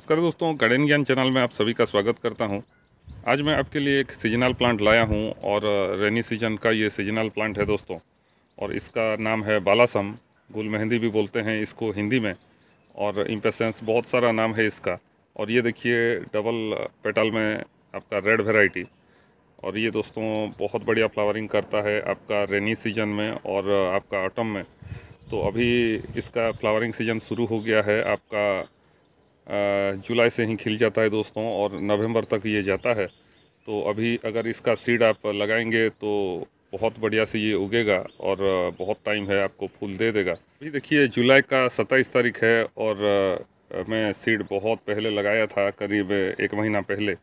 नमस्कार दोस्तों गार्डन ज्ञान चैनल में आप सभी का स्वागत करता हूं आज मैं आपके लिए एक सीजनल प्लांट लाया हूं और रेनी सीजन का ये सीजनल प्लांट है दोस्तों और इसका नाम है बालासम गुल मेहंदी भी बोलते हैं इसको हिंदी में और इम्पेसेंस बहुत सारा नाम है इसका और ये देखिए डबल पेटल में आपका रेड वेराइटी और ये दोस्तों बहुत बढ़िया फ्लावरिंग करता है आपका रेनी सीजन में और आपका ऑटम में तो अभी इसका फ्लावरिंग सीजन शुरू हो गया है आपका जुलाई से ही खिल जाता है दोस्तों और नवंबर तक ये जाता है तो अभी अगर इसका सीड आप लगाएंगे तो बहुत बढ़िया से ये उगेगा और बहुत टाइम है आपको फूल दे देगा अभी देखिए जुलाई का सत्ताईस तारीख है और मैं सीड बहुत पहले लगाया था करीब एक महीना पहले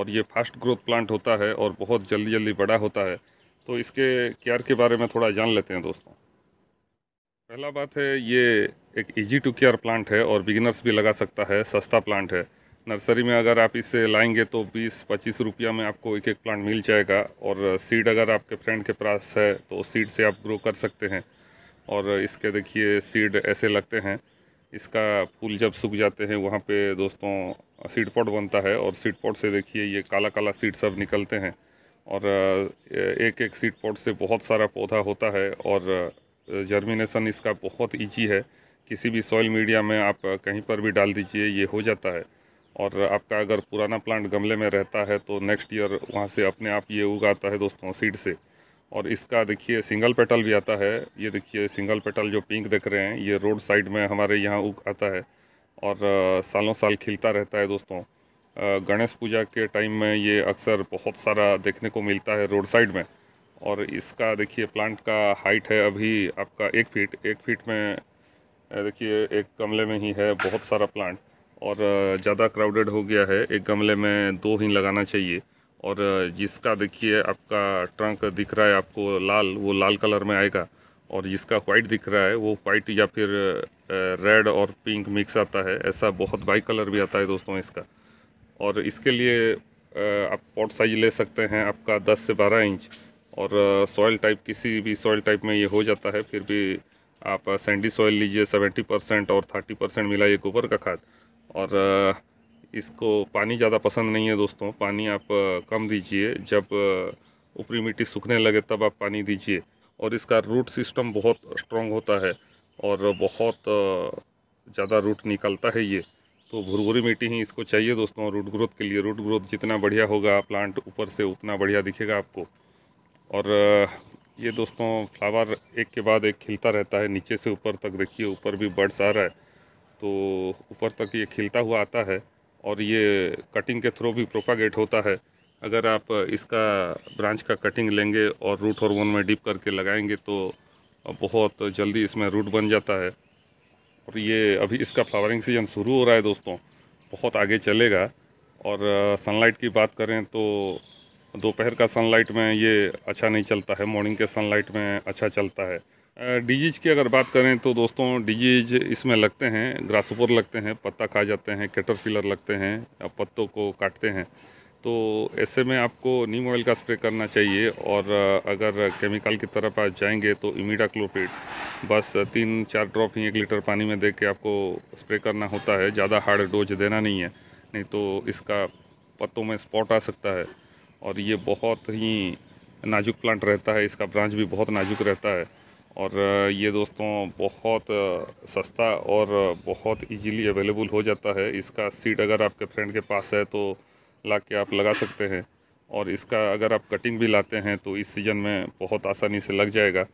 और ये फास्ट ग्रोथ प्लांट होता है और बहुत जल्दी जल्दी बड़ा होता है तो इसके केयर के बारे में थोड़ा जान लेते हैं दोस्तों पहला बात है ये एक इजी टू केयर प्लांट है और बिगिनर्स भी लगा सकता है सस्ता प्लांट है नर्सरी में अगर आप इसे लाएंगे तो 20-25 रुपया में आपको एक एक प्लांट मिल जाएगा और सीड अगर आपके फ्रेंड के पास है तो उस सीड से आप ग्रो कर सकते हैं और इसके देखिए सीड ऐसे लगते हैं इसका फूल जब सूख जाते हैं वहाँ पे दोस्तों सीड पॉट बनता है और सीड पॉट से देखिए ये काला काला सीड सब निकलते हैं और एक एक सीड पॉट से बहुत सारा पौधा होता है और जर्मिनेसन इसका बहुत ईजी है किसी भी सॉइल मीडिया में आप कहीं पर भी डाल दीजिए ये हो जाता है और आपका अगर पुराना प्लांट गमले में रहता है तो नेक्स्ट ईयर वहाँ से अपने आप ये उगाता है दोस्तों सीड से और इसका देखिए सिंगल पेटल भी आता है ये देखिए सिंगल पेटल जो पिंक देख रहे हैं ये रोड साइड में हमारे यहाँ उग आता है और सालों साल खिलता रहता है दोस्तों गणेश पूजा के टाइम में ये अक्सर बहुत सारा देखने को मिलता है रोड साइड में और इसका देखिए प्लांट का हाइट है अभी आपका एक फीट एक फीट में देखिए एक गमले में ही है बहुत सारा प्लांट और ज़्यादा क्राउडेड हो गया है एक गमले में दो ही लगाना चाहिए और जिसका देखिए आपका ट्रंक दिख रहा है आपको लाल वो लाल कलर में आएगा और जिसका वाइट दिख रहा है वो वाइट या फिर रेड और पिंक मिक्स आता है ऐसा बहुत बाई कलर भी आता है दोस्तों इसका और इसके लिए आप पॉट साइज ले सकते हैं आपका 10 से 12 इंच और सॉइल टाइप किसी भी सॉइल टाइप में ये हो जाता है फिर भी आप सैंडी सॉइल लीजिए सेवेंटी परसेंट और थर्टी परसेंट मिला ये गोबर का खाद और इसको पानी ज़्यादा पसंद नहीं है दोस्तों पानी आप कम दीजिए जब ऊपरी मिट्टी सूखने लगे तब आप पानी दीजिए और इसका रूट सिस्टम बहुत स्ट्रॉन्ग होता है और बहुत ज़्यादा रूट निकलता है ये तो भुरभुरी मिट्टी ही इसको चाहिए दोस्तों रूट ग्रोथ के लिए रूट ग्रोथ जितना बढ़िया होगा प्लांट ऊपर से उतना बढ़िया दिखेगा आपको और ये दोस्तों फ्लावर एक के बाद एक खिलता रहता है नीचे से ऊपर तक देखिए ऊपर भी बर्ड्स आ रहा है तो ऊपर तक ये खिलता हुआ आता है और ये कटिंग के थ्रू भी प्रोपागेट होता है अगर आप इसका ब्रांच का कटिंग लेंगे और रूट वन में डिप करके लगाएंगे तो बहुत जल्दी इसमें रूट बन जाता है और ये अभी इसका फ्लावरिंग सीजन शुरू हो रहा है दोस्तों बहुत आगे चलेगा और सनलाइट की बात करें तो दोपहर का सनलाइट में ये अच्छा नहीं चलता है मॉर्निंग के सनलाइट में अच्छा चलता है डिजीज की अगर बात करें तो दोस्तों डिजीज इसमें लगते हैं ग्रासोपर लगते हैं पत्ता खा जाते हैं कैटरपिलर लगते हैं पत्तों को काटते हैं तो ऐसे में आपको नीम ऑयल का स्प्रे करना चाहिए और अगर केमिकल की तरफ आप जाएंगे तो इमीडा बस तीन चार ड्रॉप ही एक लीटर पानी में दे के आपको स्प्रे करना होता है ज़्यादा हार्ड डोज देना नहीं है नहीं तो इसका पत्तों में स्पॉट आ सकता है और ये बहुत ही नाजुक प्लांट रहता है इसका ब्रांच भी बहुत नाजुक रहता है और ये दोस्तों बहुत सस्ता और बहुत इजीली अवेलेबल हो जाता है इसका सीड अगर आपके फ्रेंड के पास है तो ला के आप लगा सकते हैं और इसका अगर आप कटिंग भी लाते हैं तो इस सीज़न में बहुत आसानी से लग जाएगा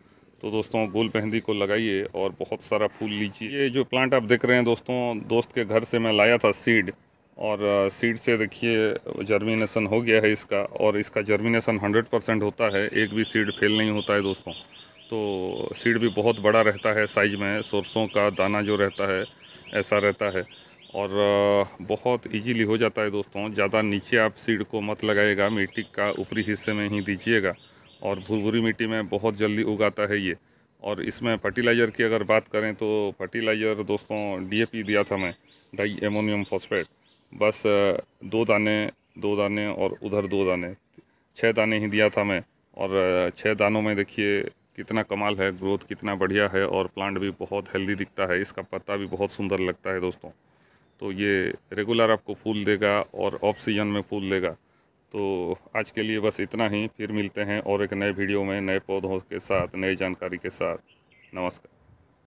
तो दोस्तों गुल मेहंदी को लगाइए और बहुत सारा फूल लीजिए ये जो प्लांट आप देख रहे हैं दोस्तों दोस्त के घर से मैं लाया था सीड और सीड से देखिए जर्मिनेसन हो गया है इसका और इसका जर्मिनेसन 100 परसेंट होता है एक भी सीड फेल नहीं होता है दोस्तों तो सीड भी बहुत बड़ा रहता है साइज में सरसों का दाना जो रहता है ऐसा रहता है और बहुत इजीली हो जाता है दोस्तों ज़्यादा नीचे आप सीड को मत लगाएगा मिट्टी का ऊपरी हिस्से में ही दीजिएगा और भूरी मिट्टी में बहुत जल्दी उगाता है ये और इसमें फर्टिलाइज़र की अगर बात करें तो फर्टिलाइज़र दोस्तों डी दिया था मैं डाई एमोनियम फॉस्फेट बस दो दाने दो दाने और उधर दो दाने छः दाने ही दिया था मैं और छः दानों में देखिए कितना कमाल है ग्रोथ कितना बढ़िया है और प्लांट भी बहुत हेल्दी दिखता है इसका पत्ता भी बहुत सुंदर लगता है दोस्तों तो ये रेगुलर आपको फूल देगा और ऑफ सीजन में फूल देगा तो आज के लिए बस इतना ही फिर मिलते हैं और एक नए वीडियो में नए पौधों के साथ नई जानकारी के साथ नमस्कार